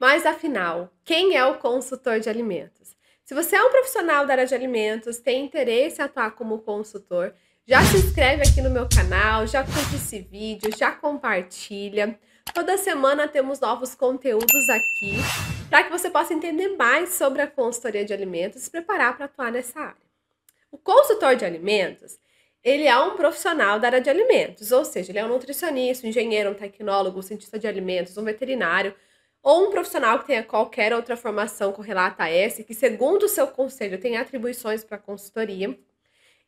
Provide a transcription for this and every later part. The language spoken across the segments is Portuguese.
Mas afinal, quem é o consultor de alimentos? Se você é um profissional da área de alimentos, tem interesse em atuar como consultor, já se inscreve aqui no meu canal, já curte esse vídeo, já compartilha. Toda semana temos novos conteúdos aqui para que você possa entender mais sobre a consultoria de alimentos e se preparar para atuar nessa área. O consultor de alimentos, ele é um profissional da área de alimentos, ou seja, ele é um nutricionista, um engenheiro, um tecnólogo, um cientista de alimentos, um veterinário, ou um profissional que tenha qualquer outra formação correlata a essa, que, segundo o seu conselho, tem atribuições para consultoria,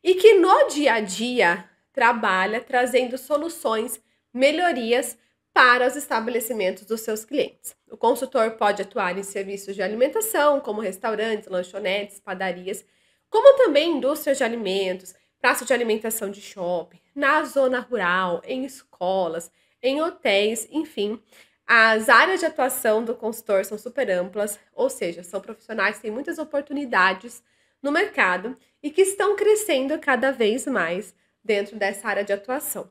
e que no dia a dia trabalha trazendo soluções, melhorias para os estabelecimentos dos seus clientes. O consultor pode atuar em serviços de alimentação, como restaurantes, lanchonetes, padarias, como também indústrias de alimentos, praça de alimentação de shopping, na zona rural, em escolas, em hotéis, enfim, as áreas de atuação do consultor são super amplas, ou seja, são profissionais que têm muitas oportunidades no mercado e que estão crescendo cada vez mais dentro dessa área de atuação.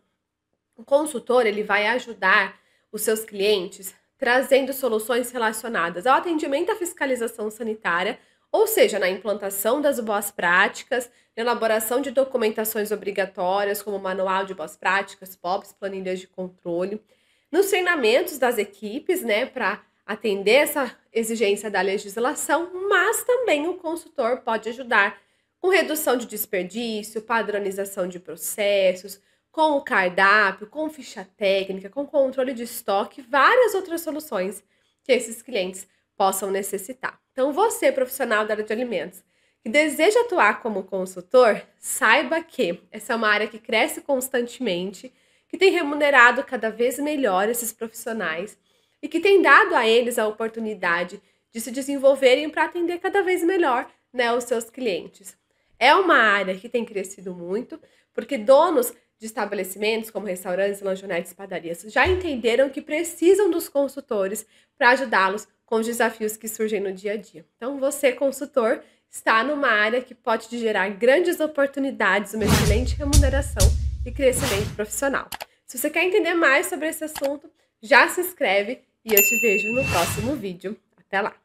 O consultor ele vai ajudar os seus clientes trazendo soluções relacionadas ao atendimento à fiscalização sanitária, ou seja, na implantação das boas práticas, elaboração de documentações obrigatórias como manual de boas práticas, POPs, planilhas de controle nos treinamentos das equipes, né, para atender essa exigência da legislação, mas também o consultor pode ajudar com redução de desperdício, padronização de processos, com o cardápio, com ficha técnica, com controle de estoque, várias outras soluções que esses clientes possam necessitar. Então, você, profissional da área de alimentos, que deseja atuar como consultor, saiba que essa é uma área que cresce constantemente que tem remunerado cada vez melhor esses profissionais e que tem dado a eles a oportunidade de se desenvolverem para atender cada vez melhor né, os seus clientes. É uma área que tem crescido muito, porque donos de estabelecimentos como restaurantes, lanchonetes, e padarias já entenderam que precisam dos consultores para ajudá-los com os desafios que surgem no dia a dia. Então, você, consultor, está numa área que pode te gerar grandes oportunidades, uma excelente remuneração e crescimento profissional. Se você quer entender mais sobre esse assunto, já se inscreve e eu te vejo no próximo vídeo. Até lá!